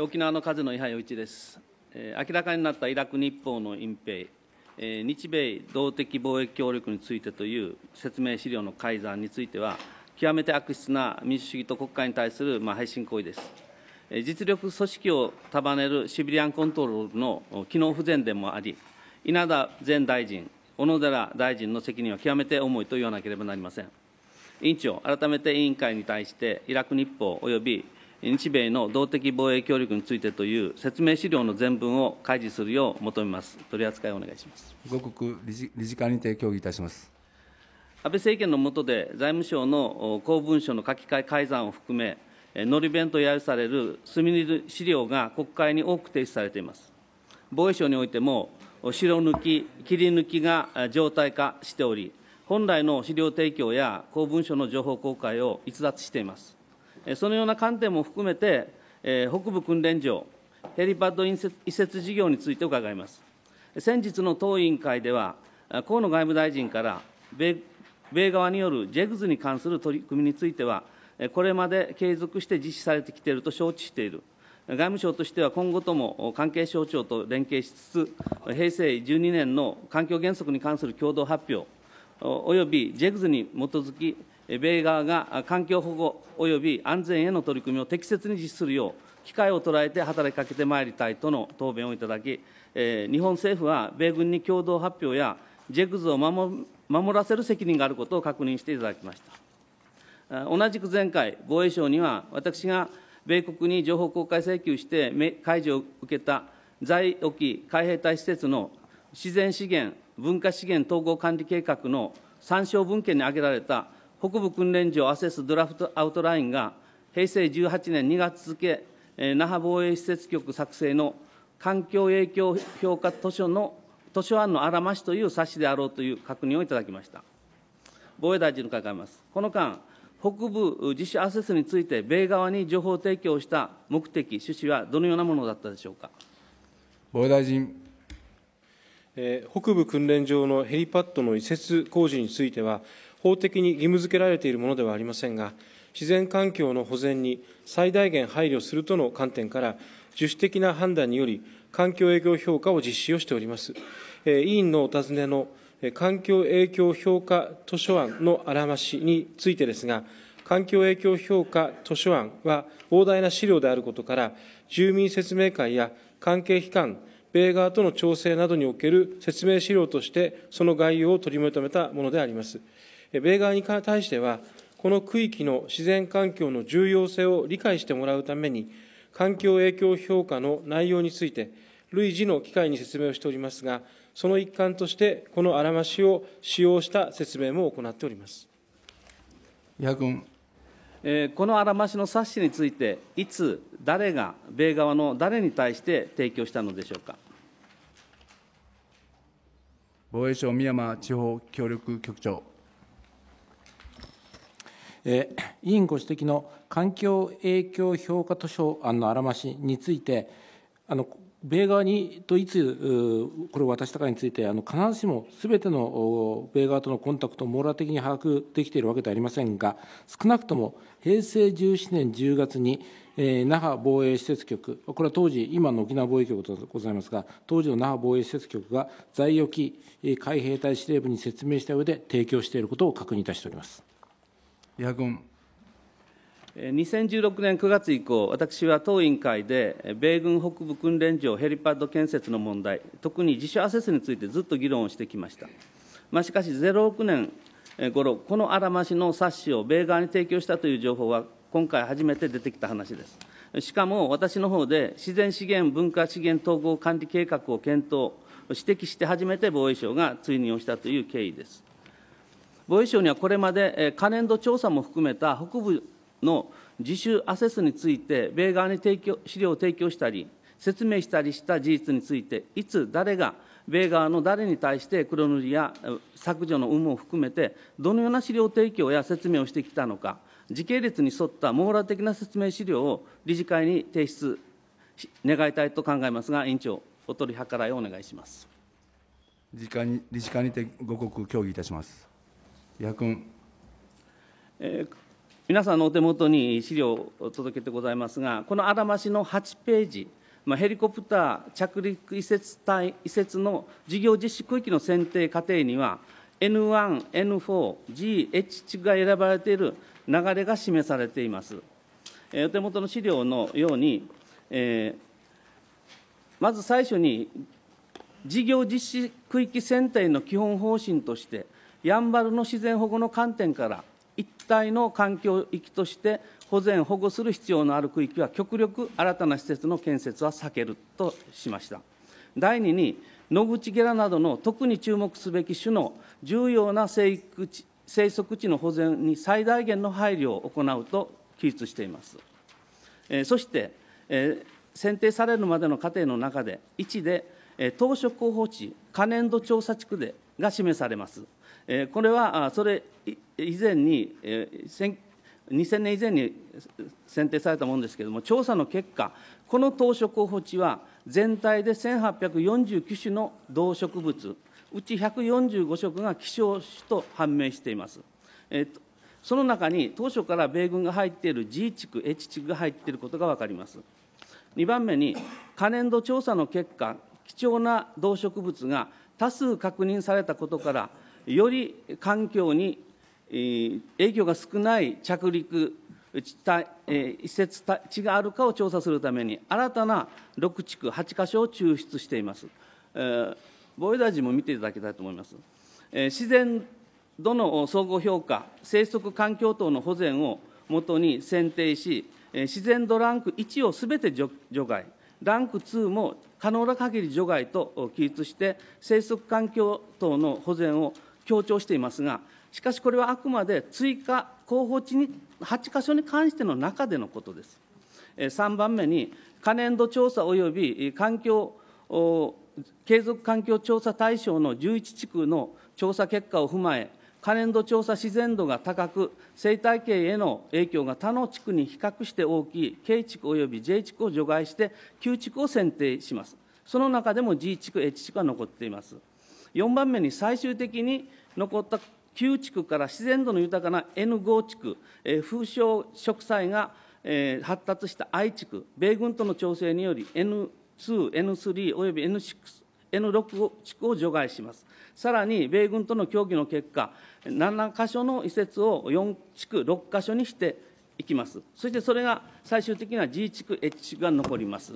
沖縄の風の位牌一です。明らかになったイラク日報の隠蔽、日米動的貿易協力についてという説明資料の改ざんについては、極めて悪質な民主主義と国家に対するまあ配信行為です。実力組織を束ねるシビリアンコントロールの機能不全でもあり、稲田前大臣、小野寺大臣の責任は極めて重いと言わなければなりません。委員長、改めて委員会に対して、イラク日報及び日米の動的防衛協力についてという説明資料の全文を開示するよう求めます。取り扱いをお願いします。五国理事理事会にて協議いたします。安倍政権の下で財務省の公文書の書き換え改ざんを含め、ノリ弁と揶揄される墨塗資料が国会に多く提出されています。防衛省においても、白抜き、切り抜きが常態化しており、本来の資料提供や公文書の情報公開を逸脱しています。そのような観点も含めて、北部訓練場、ヘリパッド移設事業について伺います。先日の党委員会では、河野外務大臣から米、米側によるジェグズに関する取り組みについては、これまで継続して実施されてきていると承知している。外務省としては今後とも関係省庁と連携しつつ、平成12年の環境原則に関する共同発表、およびジェグズに基づき、米側が環境保護及び安全への取り組みを適切に実施するよう、機会を捉えて働きかけてまいりたいとの答弁をいただき、日本政府は米軍に共同発表や、ジェクズを守らせる責任があることを確認していただきました。同じく前回、防衛省には、私が米国に情報公開請求して解除を受けた在沖海兵隊施設の自然資源、文化資源統合管理計画の参照文献に挙げられた北部訓練場アセスドラフトアウトラインが平成18年2月付、えー、那覇防衛施設局作成の環境影響評価図書の図書案のあらましという冊子であろうという確認をいただきました。防衛大臣に伺います。この間、北部自主アセスについて、米側に情報提供した目的、趣旨はどのようなものだったでしょうか。防衛大臣。えー、北部訓練場のヘリパッドの移設工事については、法的に義務付けられているものではありませんが、自然環境の保全に最大限配慮するとの観点から、自主的な判断により、環境影響評価を実施をしております。委員のお尋ねの環境影響評価図書案のあらましについてですが、環境影響評価図書案は膨大な資料であることから、住民説明会や関係機関、米側との調整などにおける説明資料として、その概要を取りまとめたものであります。米側に対しては、この区域の自然環境の重要性を理解してもらうために、環境影響評価の内容について、累次の機会に説明をしておりますが、その一環として、このあらましを使用した説明も行っております。矢君。えー、このあらましの冊子について、いつ、誰が、米側の誰に対して提供したのでしょうか。防衛省深山地方協力局長。委員ご指摘の環境影響評価図書案のあらましについて、あの米側にといつこれを渡したかについて、あの必ずしもすべての米側とのコンタクトを網羅的に把握できているわけではありませんが、少なくとも平成17年10月に、えー、那覇防衛施設局、これは当時、今の沖縄防衛局でございますが、当時の那覇防衛施設局が在沖海兵隊司令部に説明した上で提供していることを確認いたしております。伊君。2016年9月以降、私は当委員会で、米軍北部訓練場ヘリパッド建設の問題、特に自主アセスについてずっと議論をしてきました。まあ、しかし、06年頃、このあらましの冊子を米側に提供したという情報は、今回初めて出てきた話です。しかも私の方で、自然資源文化資源統合管理計画を検討、指摘して初めて防衛省が追認をしたという経緯です。防衛省にはこれまで、可燃度調査も含めた北部の自主アセスについて、米側に提供資料を提供したり、説明したりした事実について、いつ、誰が、米側の誰に対して黒塗りや削除の有無を含めて、どのような資料提供や説明をしてきたのか、時系列に沿った網羅的な説明資料を理事会に提出願いたいと考えますが、委員長、お取り計らいをお願いします。理事会に理事会にてご報告協議いたします。矢君。えー、皆さんのお手元に資料を届けてございますが、このあらましの8ページ、まあ、ヘリコプター着陸移設隊移設の事業実施区域の選定過程には、N1、N4、G、H が選ばれている流れが示されています。えー、お手元の資料のように、えー、まず最初に、事業実施区域選定の基本方針として、やんばるの自然保護の観点から一体の環境域として保全・保護する必要のある区域は極力新たな施設の建設は避けるとしました。第2に野口ゲラなどの特に注目すべき種の重要な生育地生息地の保全に最大限の配慮を行うと記述しています。えー、そして、えー、選定されるまでの過程の中で、1で、えー、当初候補地、可燃度調査地区でが示されます。これはそれ以前に、2000年以前に選定されたものですけれども、調査の結果、この島嶼候補地は、全体で1849種の動植物、うち145色が希少種と判明しています。えとその中に当初から米軍が入っている G 地区、H 地区が入っていることが分かります。2番目に、可燃度調査の結果、貴重な動植物が多数確認されたことから、より環境に影響が少ない着陸施設地があるかを調査するために新たな6地区8箇所を抽出しています、え防衛大臣も見ていただきたいと思います、え自然度の総合評価生息環境等の保全をもとに選定し、え自然度ランク1をすべて除外ランク2も可能な限り除外と記述して生息環境等の保全を強調していますが、しかしこれはあくまで追加候補地に8か所に関しての中でのことです。3番目に、可燃度調査及び環境継続環境調査対象の11地区の調査結果を踏まえ、可燃度調査自然度が高く、生態系への影響が他の地区に比較して大きい K 地区及び J 地区を除外して、9地区を選定します。その中でも G 地区、H 地区は残っています。4番目に最終的に残った旧地区から自然度の豊かな N5 地区、えー、風潮植栽が、えー、発達した愛地区、米軍との調整により N2、N3 および N6 地区を除外します。さらに、米軍との協議の結果、7か所の移設を4地区、6か所にしていきます。そしてそれが最終的には G 地区、H 地区が残ります。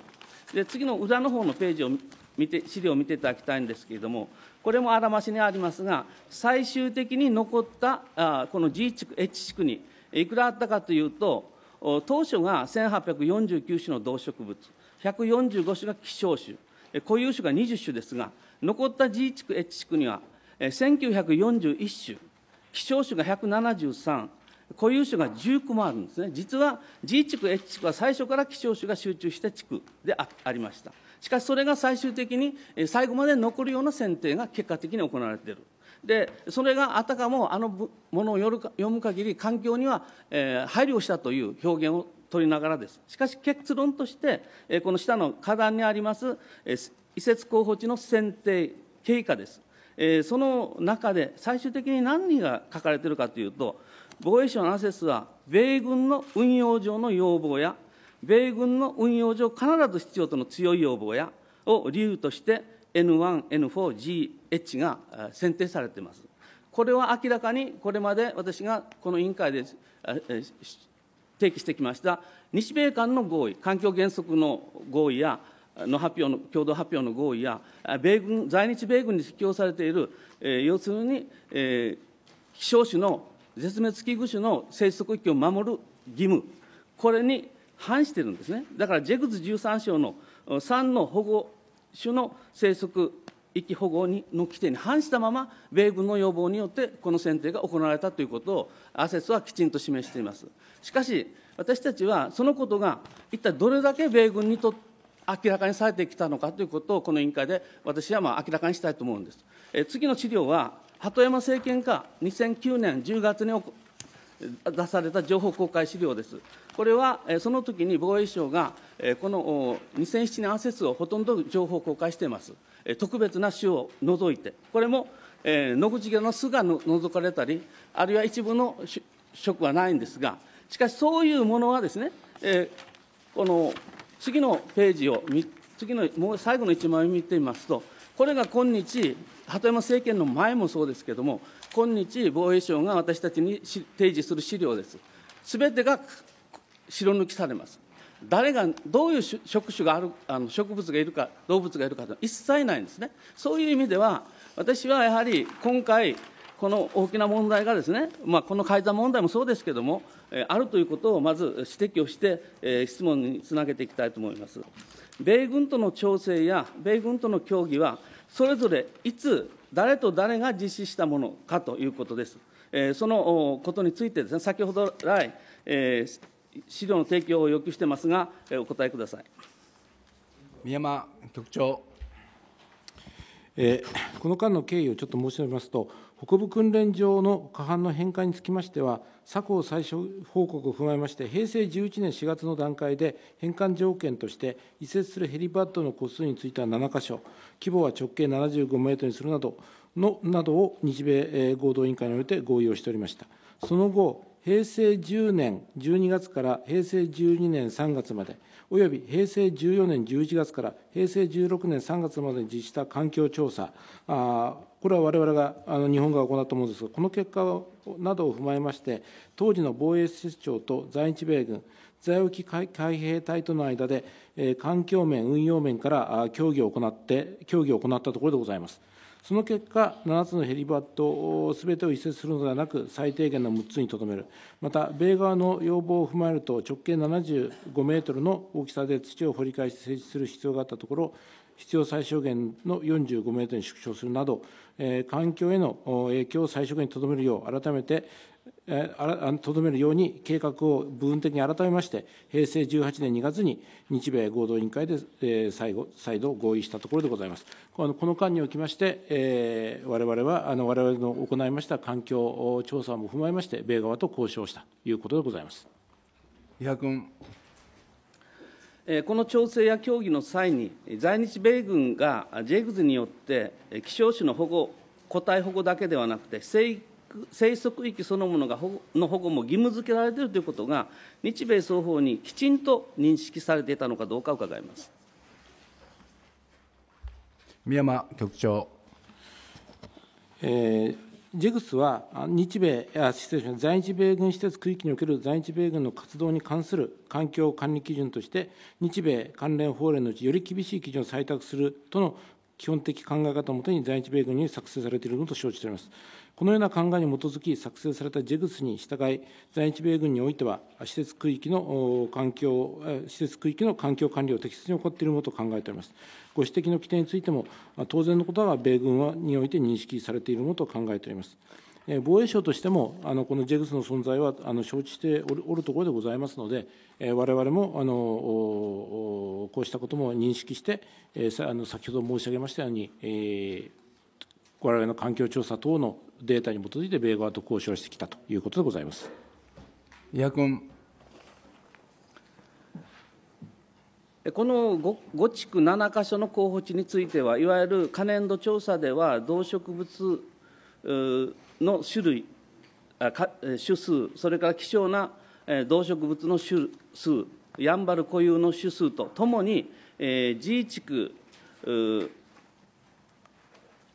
で次の裏の方のページを見て資料を見ていただきたいんですけれども、これもあらましにありますが、最終的に残ったあこの G 地区、H 地区にいくらあったかというと、当初が1849種の動植物、145種が希少種、固有種が20種ですが、残った G 地区、H 地区には1941種、希少種が173、固有種が19もあるんですね実は G 地区 H 地区は最初から希少種が集中した地区でありましたしかしそれが最終的に最後まで残るような選定が結果的に行われているでそれがあたかもあのものを読む限り環境には、え配慮したという表現を取りながらですしかし結論として、えこの下の花壇にあります、え移設候補地の選定経過です、えその中で最終的に何が書かれているかというと防衛省のアセスは、米軍の運用上の要望や、米軍の運用上必ず必要との強い要望や、を理由として N1、N4、GH が選定されています。これは明らかに、これまで私がこの委員会で提起してきました、日米間の合意、環境原則の合意や、の発表の共同発表の合意や、米軍在日米軍に適用されている、えー、要するに、えー、希少種の絶滅危惧種の生息域を守る義務、これに反してるんですね。だから、ジェグズ13章の3の保護種の生息域保護にの規定に反したまま、米軍の要望によってこの選定が行われたということを、アセスはきちんと示しています。しかし、私たちはそのことが一体どれだけ米軍にと明らかにされてきたのかということを、この委員会で私はまあ明らかにしたいと思うんです。え次の資料は、鳩山政権下、2009年10月に出された情報公開資料です。これは、その時に防衛省が、この2007年アセスをほとんど情報公開しています。特別な種を除いて、これも、野口家の巣が除かれたり、あるいは一部の職はないんですが、しかしそういうものはですね、この次のページを、次のもう最後の1枚を見てみますと、これが今日、鳩山政権の前もそうですけれども、今日、防衛省が私たちに提示する資料です。すべてが白抜きされます。誰が、どういう職種がある、あの植物がいるか、動物がいるかと一切ないんですね。そういう意味では、私はやはり今回、この大きな問題がですね、まあ、この改ざん問題もそうですけれども、あるということをまず指摘をして、質問につなげていきたいと思います。米軍との調整や米軍との協議は、それぞれいつ、誰と誰が実施したものかということです。えー、そのことについてですね、先ほど来、えー、資料の提供を要求してますが、えー、お答えください。宮山局長。えー、この間の経緯をちょっと申し上げますと、北部訓練場の過半の返還につきましては、昨今最初報告を踏まえまして、平成11年4月の段階で、返還条件として、移設するヘリパッドの個数については7箇所、規模は直径75メートルにするなどのなどを日米合同委員会において合意をしておりました。その後平成10年12月から平成12年3月まで、および平成14年11月から平成16年3月までに実施した環境調査、あこれはわれわれがあの日本が行ったものですが、この結果などを踏まえまして、当時の防衛施設長と在日米軍、在沖海兵隊との間で、えー、環境面、運用面からあ協議を行って、協議を行ったところでございます。その結果、7つのヘリバットすべてを移設するのではなく、最低限の6つにとどめる、また、米側の要望を踏まえると、直径75メートルの大きさで土を掘り返して設置する必要があったところ、必要最小限の45メートルに縮小するなど、環境への影響を最小限にとどめるよう、改めてとどめるように計画を部分的に改めまして、平成18年2月に日米合同委員会で再後再度合意したところでございます。この間におきまして、われわれは、の我々の行いました環境調査も踏まえまして、米側と交渉したということでございます。伊賀君。この調整や協議の際に、在日米軍が JEGS によって希少種の保護、個体保護だけではなくて、生息域そのものがの保護も義務付けられているということが、日米双方にきちんと認識されていたのかどうか伺います宮山局長。えー JEGS は日米、失礼しました、在日米軍施設区域における在日米軍の活動に関する環境管理基準として、日米関連法令のうちより厳しい基準を採択するとの基本的考え方をもとに在日米軍に作成されているのと承知しております。このような考えに基づき作成された JEGS に従い、在日米軍においては、施設区域の環境、施設区域の環境管理を適切に行っているものと考えております。ご指摘の規定についても、当然のことは米軍はにおいて認識されているものと考えております。防衛省としても、あのこの JEGS の存在はあの承知しておるおるところでございますので、われわれもあのこうしたことも認識して、あの先ほど申し上げましたように、えーわれの環境調査等のデータに基づいて米側と交渉してきたということでございます。伊谷君この5地区7か所の候補地については、いわゆる可燃度調査では、動植物の種類、種数、それから希少な動植物の種数、やんばる固有の種数とともに、G 地区、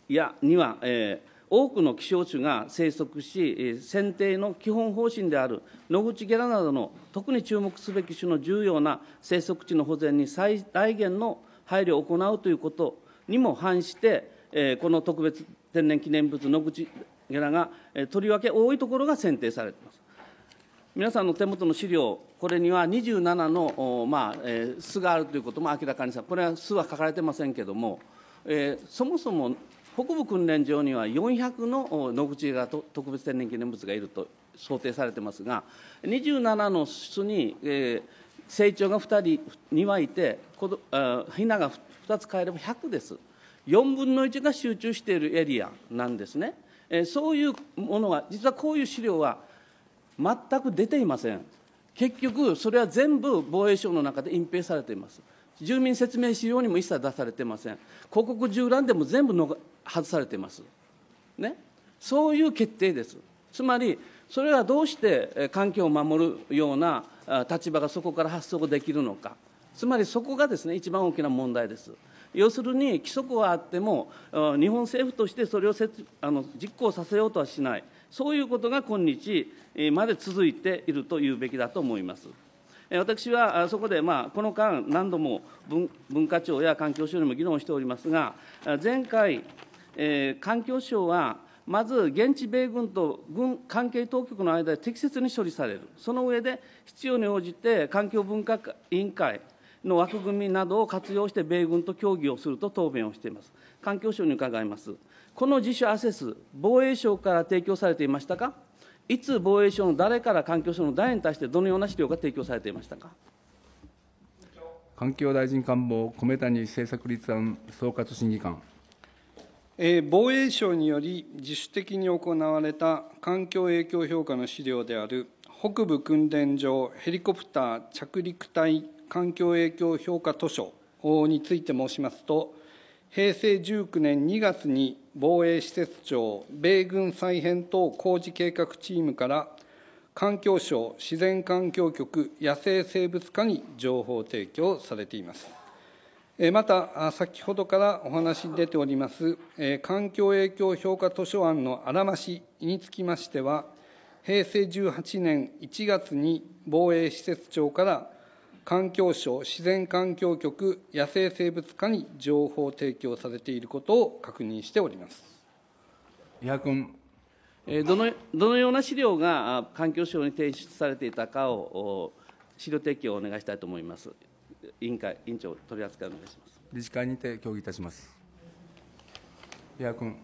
やには、えー、多くの希少種が生息し、え選定の基本方針である野口ゲラなどの特に注目すべき種の重要な生息地の保全に最大限の配慮を行うということにも反して、えー、この特別天然記念物野口ゲラが、えー、とりわけ多いところが選定されています。皆さんの手元の資料、これには27の、まあえー、巣があるということも明らかにさこれは巣は書かれてませんけれども、えー、そもそも北部訓練場には400の野口が特別天然記念物がいると想定されてますが27の巣に、えー、成長が2人2羽いてヒナが2つ変えれば100です4分の1が集中しているエリアなんですね、えー、そういうものは実はこういう資料は全く出ていません結局それは全部防衛省の中で隠蔽されています住民説明資料にも一切出されていません広告縦覧でも全部外されてます。ね、そういう決定です。つまり、それはどうして環境を守るような立場がそこから発想できるのか、つまりそこがですね一番大きな問題です。要するに規則はあっても、日本政府としてそれをせつあの実行させようとはしない、そういうことが今日まで続いているというべきだと思います。私はそこで、まあ、この間、何度も文化庁や環境省にも議論しておりますが、前回、えー、環境省はまず現地米軍と軍関係当局の間で適切に処理される、その上で必要に応じて環境分科委員会の枠組みなどを活用して米軍と協議をすると答弁をしています。環境省に伺います。この自主アセス、防衛省から提供されていましたか、いつ防衛省の誰から環境省の誰に対してどのような資料が提供されていましたか。環境大臣官房、米谷政策立案総括審議官。防衛省により自主的に行われた環境影響評価の資料である北部訓練場ヘリコプター着陸隊環境影響評価図書について申しますと平成19年2月に防衛施設庁米軍再編等工事計画チームから環境省自然環境局野生生物課に情報提供されています。また、先ほどからお話に出ております、環境影響評価図書案のあらましにつきましては、平成18年1月に防衛施設庁から環境省自然環境局野生生物課に情報提供されていることを確認しております。伊波君どのどのような資料が環境省に提出されていたかを資料提供をお願いしたいと思います。委員会委員長取り扱いお願いします理事会にて協議いたします矢君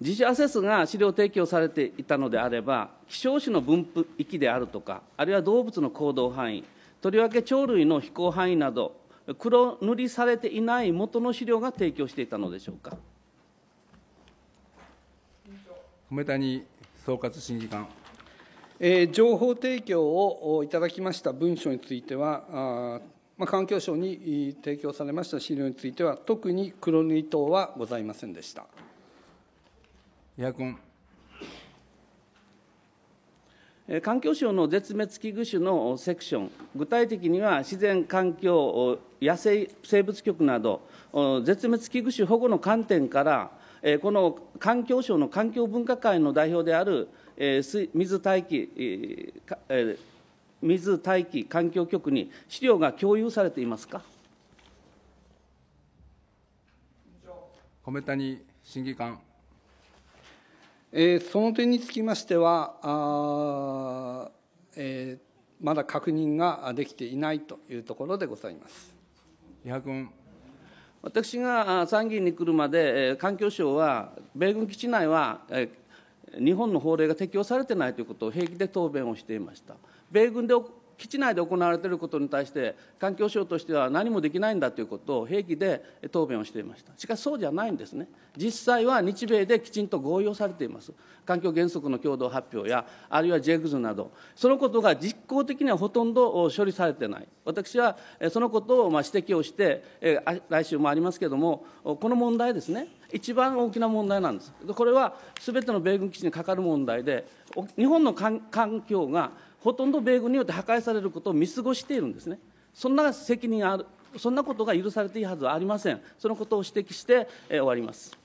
自主アセスが資料提供されていたのであれば希少種の分布域であるとかあるいは動物の行動範囲とりわけ鳥類の飛行範囲など黒塗りされていない元の資料が提供していたのでしょうか米谷総括審議官情報提供をいただきました文書については、まあ、環境省に提供されました資料については、特に黒塗り等はございませんでした。エアコン環境省の絶滅危惧種のセクション、具体的には自然環境、野生生物局など、絶滅危惧種保護の観点から、この環境省の環境分科会の代表であるえ水大気、えー水大気環境局に資料が共有されていますか。米谷審議官、えー、その点につきましては、あえー、まだ確認ができていないというところでございます。伊波君私が参議院に来るまで、環境省は、米軍基地内は日本の法令が適用されてないということを平気で答弁をしていました。米軍で基地内で行われていることに対して、環境省としては何もできないんだということを平気で答弁をしていました。しかしそうじゃないんですね。実際は日米できちんと合意をされています。環境原則の共同発表や、あるいは JEGS など、そのことが実効的にはほとんど処理されてない。私はそのことをまあ指摘をして、来週もありますけれども、この問題ですね。一番大きな問題なんです。これはすべての米軍基地にかかる問題で、日本の環境がほとんど米軍によって破壊されることを見過ごしているんですね。そんな責任ある、そんなことが許されていいはずはありません。そのことを指摘して、え終わります。